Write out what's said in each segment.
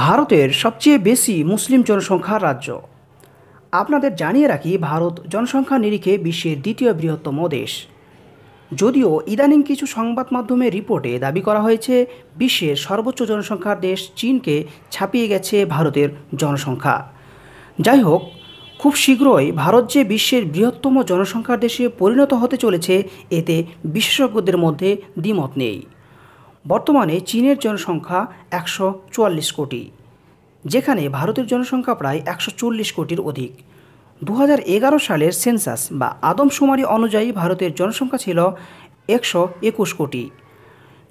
ভারতের সবচেয়ে বেশি মুসলিম জনসংখ্যার রাজ্য আপনাদের জানিয়ে রাখি ভারত জনসংখ্যা নিরিখে বিশ্বের দ্বিতীয় বৃহত্তম দেশ যদিও ইদানিং কিছু সংবাদ মাধ্যমের রিপোর্টে দাবি করা হয়েছে বিশ্বের সর্বোচ্চ জনসংখ্যার দেশ চীনকে ছাপিয়ে গেছে ভারতের জনসংখ্যা যাই হোক খুব শীঘ্রই ভারত যে বিশ্বের বৃহত্তম জনসংখ্যার দেশে পরিণত হতে চলেছে এতে বিশেষজ্ঞদের মধ্যে দ্বিমত নেই বর্তমানে চীনের জনসংখ্যা একশো চুয়াল্লিশ কোটি যেখানে ভারতের জনসংখ্যা প্রায় একশো চল্লিশ কোটির অধিক দু সালের সেন্সাস বা আদমশুমারি অনুযায়ী ভারতের জনসংখ্যা ছিল একশো একুশ কোটি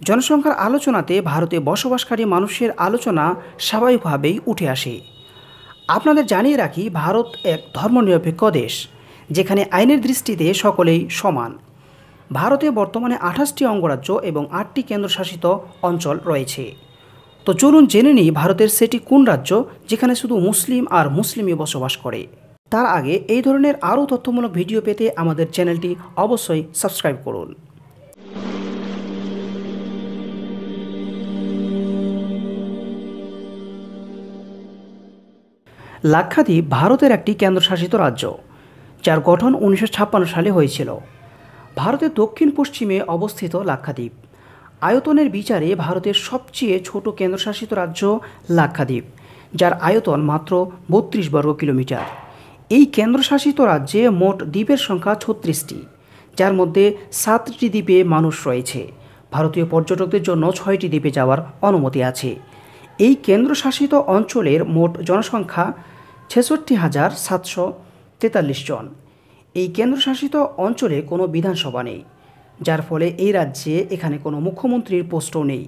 জনসংখ্যার আলোচনাতে ভারতে বসবাসকারী মানুষের আলোচনা স্বাভাবিকভাবেই উঠে আসে আপনাদের জানিয়ে রাখি ভারত এক ধর্মনিরপেক্ষ দেশ যেখানে আইনের দৃষ্টিতে সকলেই সমান ভারতে বর্তমানে আঠাশটি অঙ্গরাজ্য এবং আটটি কেন্দ্রশাসিত অঞ্চল রয়েছে তো চলুন জেনে নিই ভারতের সেটি কোন রাজ্য যেখানে শুধু মুসলিম আর মুসলিমই বসবাস করে তার আগে এই ধরনের আরও তথ্যমূলক ভিডিও পেতে আমাদের চ্যানেলটি অবশ্যই সাবস্ক্রাইব করুন লাক্ষাদ্বীপ ভারতের একটি কেন্দ্রশাসিত রাজ্য যার গঠন উনিশশো সালে হয়েছিল ভারতের দক্ষিণ পশ্চিমে অবস্থিত লাক্ষাদ্বীপ আয়তনের বিচারে ভারতের সবচেয়ে ছোট কেন্দ্রশাসিত রাজ্য লাক্ষাদ্বীপ যার আয়তন মাত্র বত্রিশ বর্গ কিলোমিটার এই কেন্দ্রশাসিত রাজ্যে মোট দ্বীপের সংখ্যা ছত্রিশটি যার মধ্যে সাতটি দ্বীপে মানুষ রয়েছে ভারতীয় পর্যটকদের জন্য ছয়টি দ্বীপে যাওয়ার অনুমতি আছে এই কেন্দ্রশাসিত অঞ্চলের মোট জনসংখ্যা ছেষট্টি হাজার সাতশো তেতাল্লিশ জন এই কেন্দ্রশাসিত অঞ্চলে কোনো বিধানসভা নেই যার ফলে এই রাজ্যে এখানে কোনো মুখ্যমন্ত্রীর পোস্টও নেই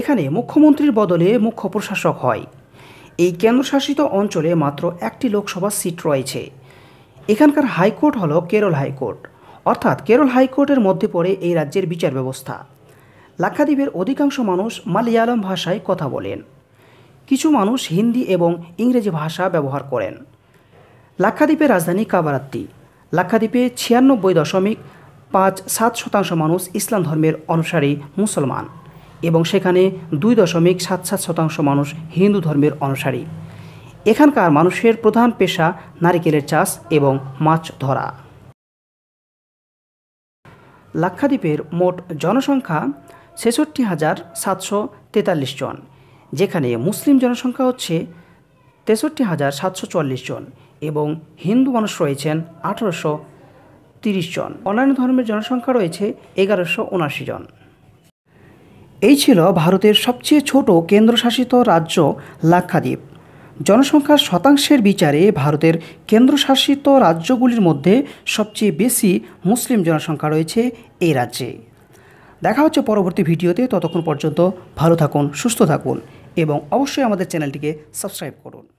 এখানে মুখ্যমন্ত্রীর বদলে মুখ্য প্রশাসক হয় এই কেন্দ্রশাসিত অঞ্চলে মাত্র একটি লোকসভা সিট রয়েছে এখানকার হাইকোর্ট হল কেরল হাইকোর্ট অর্থাৎ কেরল হাইকোর্টের মধ্যে পড়ে এই রাজ্যের বিচার ব্যবস্থা লাক্ষাদ্বীপের অধিকাংশ মানুষ মালয়ালম ভাষায় কথা বলেন কিছু মানুষ হিন্দি এবং ইংরেজি ভাষা ব্যবহার করেন লাক্ষাদ্বীপের রাজধানী কাবারাত্তি লাক্ষাদ্বীপে ছিয়ানব্বই দশমিক পাঁচ সাত শতাংশ মানুষ ইসলাম ধর্মের অনুসারী মুসলমান এবং সেখানে দুই দশমিক সাত সাত শতাংশ মানুষ হিন্দু ধর্মের অনুসারী এখানকার মানুষের প্রধান পেশা নারিকেলের চাষ এবং মাছ ধরা লাক্ষাদ্বীপের মোট জনসংখ্যা ছেষট্টি হাজার সাতশো তেতাল্লিশ জন যেখানে মুসলিম জনসংখ্যা হচ্ছে তেষট্টি হাজার সাতশো চুয়াল্লিশ জন এবং হিন্দু মানুষ রয়েছেন আঠারোশো তিরিশ জন অন্যান্য ধর্মের জনসংখ্যা রয়েছে এগারোশো উনাশি জন এই ছিল ভারতের সবচেয়ে ছোট কেন্দ্রশাসিত রাজ্য লাক্ষাদ্বীপ জনসংখ্যার শতাংশের বিচারে ভারতের কেন্দ্রশাসিত রাজ্যগুলির মধ্যে সবচেয়ে বেশি মুসলিম জনসংখ্যা রয়েছে এই রাজ্যে দেখা হচ্ছে পরবর্তী ভিডিওতে ততক্ষণ পর্যন্ত ভালো থাকুন সুস্থ থাকুন এবং অবশ্যই আমাদের চ্যানেলটিকে সাবস্ক্রাইব করুন